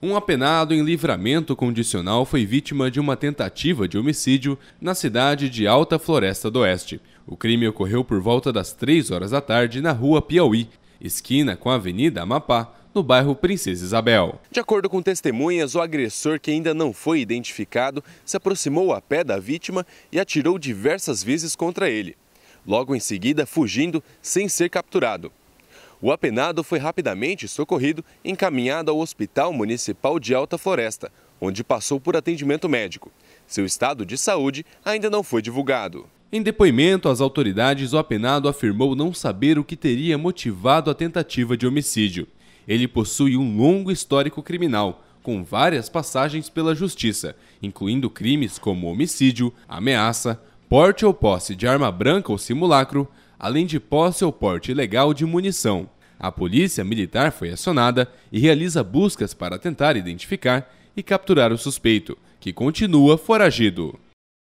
Um apenado em livramento condicional foi vítima de uma tentativa de homicídio na cidade de Alta Floresta do Oeste. O crime ocorreu por volta das 3 horas da tarde na rua Piauí, esquina com a Avenida Amapá, no bairro Princesa Isabel. De acordo com testemunhas, o agressor, que ainda não foi identificado, se aproximou a pé da vítima e atirou diversas vezes contra ele. Logo em seguida, fugindo sem ser capturado. O apenado foi rapidamente socorrido e encaminhado ao Hospital Municipal de Alta Floresta, onde passou por atendimento médico. Seu estado de saúde ainda não foi divulgado. Em depoimento às autoridades, o apenado afirmou não saber o que teria motivado a tentativa de homicídio. Ele possui um longo histórico criminal, com várias passagens pela justiça, incluindo crimes como homicídio, ameaça, porte ou posse de arma branca ou simulacro, além de posse ou porte ilegal de munição. A polícia militar foi acionada e realiza buscas para tentar identificar e capturar o suspeito, que continua foragido.